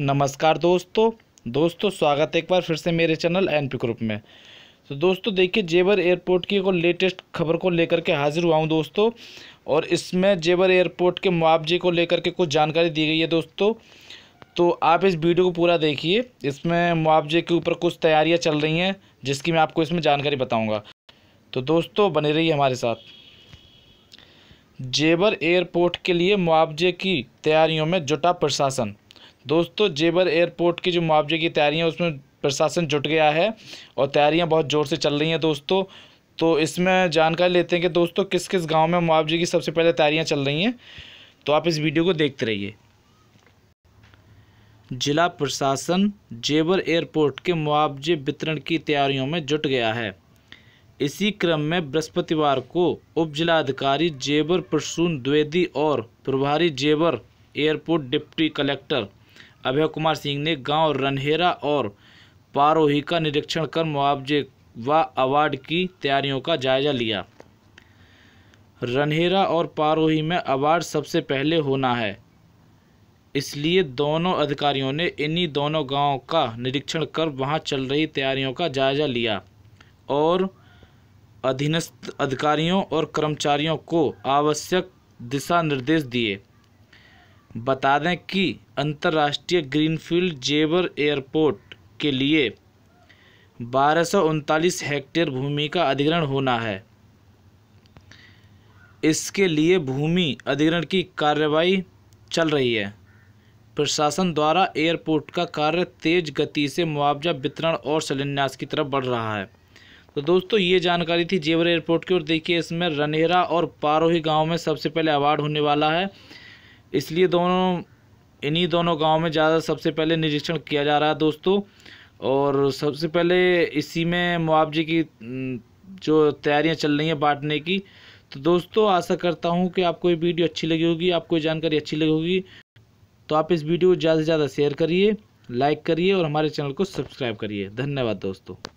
नमस्कार दोस्तों दोस्तों स्वागत है एक बार फिर से मेरे चैनल एन पी ग्रुप में तो दोस्तों देखिए जेवर एयरपोर्ट की एक लेटेस्ट खबर को लेकर के हाजिर हुआ हूँ दोस्तों और इसमें जेवर एयरपोर्ट के मुआवजे को लेकर के कुछ जानकारी दी गई है दोस्तों तो आप इस वीडियो को पूरा देखिए इसमें मुआवजे के ऊपर कुछ तैयारियाँ चल रही हैं जिसकी मैं आपको इसमें जानकारी बताऊँगा तो दोस्तों बने रही हमारे साथ जेवर एयरपोर्ट के लिए मुआवजे की तैयारियों में जुटा प्रशासन दोस्तों जेबर एयरपोर्ट की जो मुआवजे की तैयारियाँ उसमें प्रशासन जुट गया है और तैयारियाँ बहुत ज़ोर से चल रही हैं दोस्तों तो इसमें जानकारी लेते हैं कि दोस्तों किस किस गांव में मुआवजे की सबसे पहले तैयारियां चल रही हैं तो आप इस वीडियो को देखते रहिए जिला प्रशासन जेबर एयरपोर्ट के मुआवजे वितरण की तैयारियों में जुट गया है इसी क्रम में बृहस्पतिवार को उप जिलाधिकारी जेबर प्रसून द्विवेदी और प्रभारी Jewar airport deputy collector Abhay Kumar Singh ने गांव रनहेरा और पारोही का निरीक्षण कर मुआवजे व अवार्ड की तैयारियों का जायजा लिया रनहेरा और पारोही में अवार्ड सबसे पहले होना है इसलिए दोनों अधिकारियों ने इन्हीं दोनों गांवों का निरीक्षण कर वहां चल रही तैयारियों का जायजा लिया और अधीनस्थ अधिकारियों और कर्मचारियों को आवश्यक दिशा निर्देश दिए बता दें कि अंतर्राष्ट्रीय ग्रीनफील्ड जेवर एयरपोर्ट के लिए बारह सौ उनतालीस हेक्टेयर भूमि का अधिग्रहण होना है इसके लिए भूमि अधिग्रहण की कार्रवाई चल रही है प्रशासन द्वारा एयरपोर्ट का कार्य तेज गति से मुआवजा वितरण और शिलान्यास की तरफ बढ़ रहा है तो दोस्तों ये जानकारी थी जेवर एयरपोर्ट की और देखिए इसमें रनेरा और पारोही गांव में सबसे पहले अवार्ड होने वाला है इसलिए दोनों इन्हीं दोनों गांव में ज़्यादा सबसे पहले निरीक्षण किया जा रहा है दोस्तों और सबसे पहले इसी में मुआवजे की जो तैयारियां चल रही हैं बांटने की तो दोस्तों आशा करता हूं कि आपको ये वीडियो अच्छी लगी होगी आपको ये जानकारी अच्छी लगी होगी तो आप इस वीडियो को ज़्यादा से ज़्यादा शेयर करिए लाइक करिए और हमारे चैनल को सब्सक्राइब करिए धन्यवाद दोस्तों